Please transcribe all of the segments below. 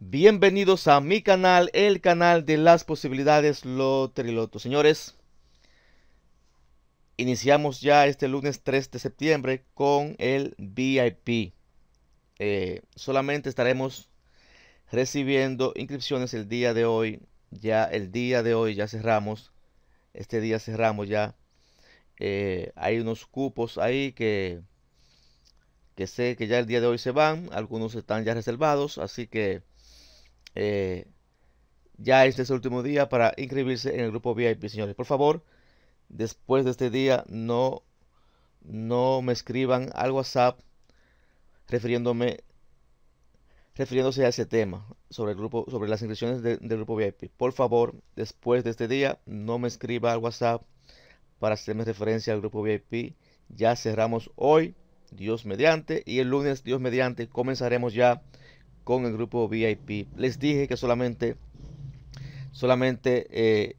Bienvenidos a mi canal, el canal de las posibilidades Loteriloto. Señores, iniciamos ya este lunes 3 de septiembre con el VIP. Eh, solamente estaremos recibiendo inscripciones el día de hoy. Ya el día de hoy ya cerramos. Este día cerramos ya. Eh, hay unos cupos ahí que, que sé que ya el día de hoy se van. Algunos están ya reservados. Así que eh, ya este es el último día para inscribirse en el grupo VIP, señores. Por favor, después de este día no, no me escriban al WhatsApp refiriéndome refiriéndose a ese tema sobre el grupo sobre las inscripciones del grupo VIP. Por favor, después de este día no me escriba al WhatsApp para hacerme referencia al grupo VIP. Ya cerramos hoy, Dios mediante, y el lunes, Dios mediante, comenzaremos ya con el grupo VIP. Les dije que solamente, solamente eh,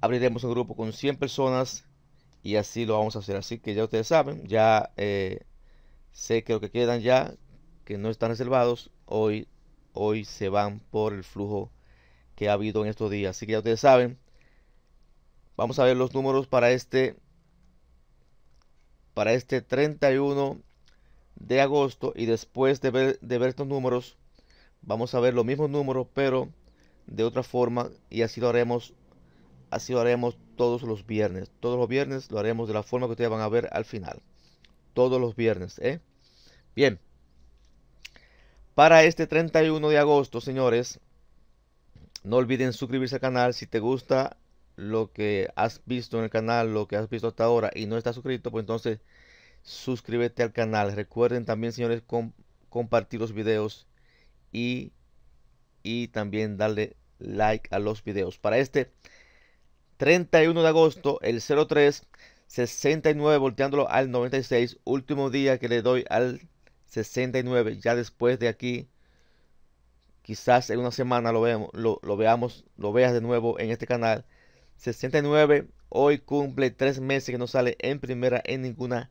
abriremos un grupo con 100 personas y así lo vamos a hacer. Así que ya ustedes saben, ya eh, sé que lo que quedan ya, que no están reservados, hoy, hoy se van por el flujo que ha habido en estos días. Así que ya ustedes saben. Vamos a ver los números para este para este 31 de agosto y después de ver, de ver estos números, vamos a ver los mismos números, pero de otra forma y así lo haremos así lo haremos todos los viernes. Todos los viernes lo haremos de la forma que ustedes van a ver al final. Todos los viernes, ¿eh? Bien. Para este 31 de agosto, señores, no olviden suscribirse al canal. Si te gusta lo que has visto en el canal, lo que has visto hasta ahora y no estás suscrito, pues entonces suscríbete al canal. Recuerden también, señores, compartir los videos y, también darle like a los videos. Para este 31 de agosto, el 03 69 volteándolo al 96, último día que le doy al 69. Ya después de aquí, quizás en una semana lo veamos, lo, lo veamos, lo veas de nuevo en este canal. 69 hoy cumple tres meses que no sale en primera en ninguna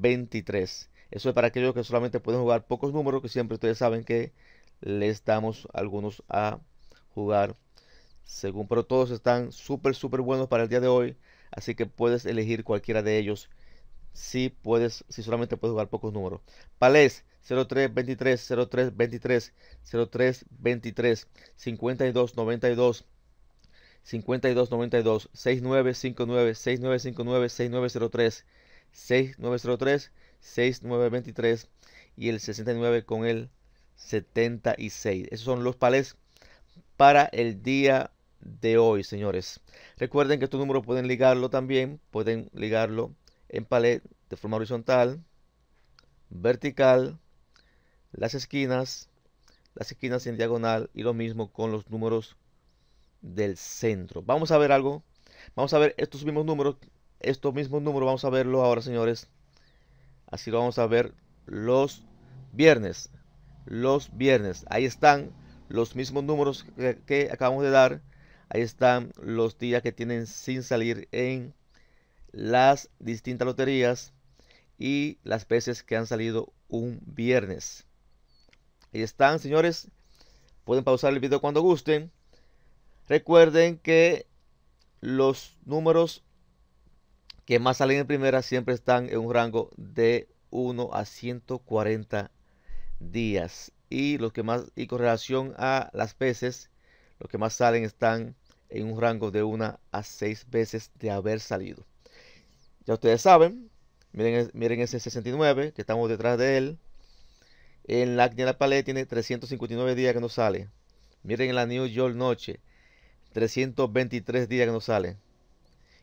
23. Eso es para aquellos que solamente pueden jugar pocos números, que siempre ustedes saben que les damos algunos a jugar según. Pero todos están súper, súper buenos para el día de hoy. Así que puedes elegir cualquiera de ellos si puedes, si solamente puedes jugar pocos números. Palés 03 23 03 23 03 23 52 92 52 92 69 59 69 59 69 03 6903, 6923 y el 69 con el 76. Esos son los palés para el día de hoy, señores. Recuerden que estos números pueden ligarlo también, pueden ligarlo en palet de forma horizontal, vertical, las esquinas, las esquinas en diagonal y lo mismo con los números del centro. Vamos a ver algo. Vamos a ver estos mismos números estos mismos números vamos a verlo ahora, señores. Así lo vamos a ver los viernes. Los viernes. Ahí están los mismos números que, acabamos de dar. Ahí están los días que tienen sin salir en las distintas loterías y las veces que han salido un viernes. Ahí están, señores. Pueden pausar el video cuando gusten. Recuerden que los números que más salen en primera siempre están en un rango de 1 a 140 días. Y los que más, y con relación a las peces, los que más salen están en un rango de 1 a 6 veces de haber salido. Ya ustedes saben, miren, miren ese 69 que estamos detrás de él. En la de la paleta tiene 359 días que no sale. Miren en la New York Noche, 323 días que no sale.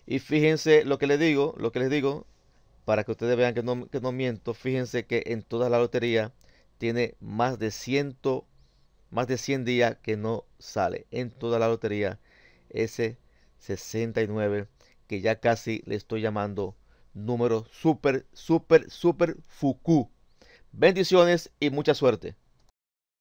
Y fíjense lo que les digo, lo que les digo, para que ustedes vean que no, no miento, fíjense que en toda la lotería tiene más de 100, más de 100 días que no sale. En toda la lotería, ese 69, que ya casi le estoy llamando número super, super, super Fuku. Bendiciones y mucha suerte.